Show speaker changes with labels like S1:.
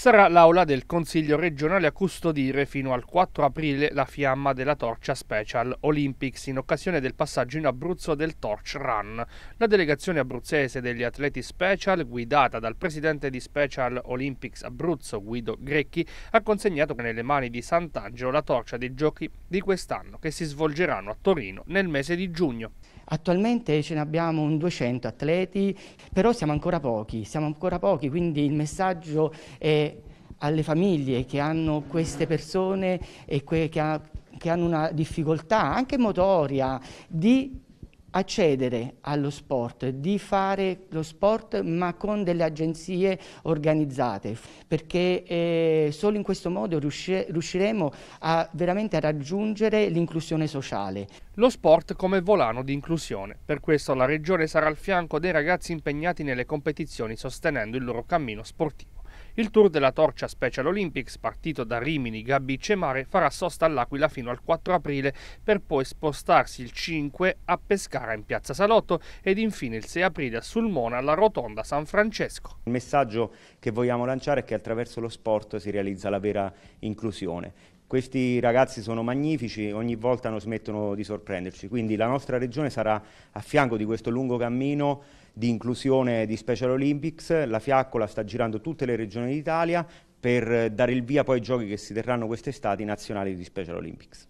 S1: Sarà l'aula del Consiglio regionale a custodire fino al 4 aprile la fiamma della torcia Special Olympics in occasione del passaggio in Abruzzo del Torch Run. La delegazione abruzzese degli atleti Special, guidata dal presidente di Special Olympics Abruzzo Guido Grecchi, ha consegnato nelle mani di Sant'Angelo la torcia dei giochi di quest'anno che si svolgeranno a Torino nel mese di giugno.
S2: Attualmente ce ne abbiamo un 200 atleti, però siamo ancora pochi, siamo ancora pochi, quindi il messaggio è alle famiglie che hanno queste persone e que che, ha che hanno una difficoltà anche motoria di accedere allo sport, di fare lo sport ma con delle agenzie organizzate perché eh, solo in questo modo riusciremo a veramente a raggiungere l'inclusione sociale.
S1: Lo sport come volano di inclusione, per questo la Regione sarà al fianco dei ragazzi impegnati nelle competizioni sostenendo il loro cammino sportivo. Il tour della Torcia Special Olympics, partito da Rimini, Gabicce e Mare, farà sosta all'Aquila fino al 4 aprile per poi spostarsi il 5 a Pescara in Piazza Salotto
S3: ed infine il 6 aprile a Sulmona alla Rotonda San Francesco. Il messaggio che vogliamo lanciare è che attraverso lo sport si realizza la vera inclusione. Questi ragazzi sono magnifici, ogni volta non smettono di sorprenderci, quindi la nostra regione sarà a fianco di questo lungo cammino di inclusione di Special Olympics, la Fiaccola sta girando tutte le regioni d'Italia per eh, dare il via poi ai giochi che si terranno quest'estate nazionali di Special Olympics.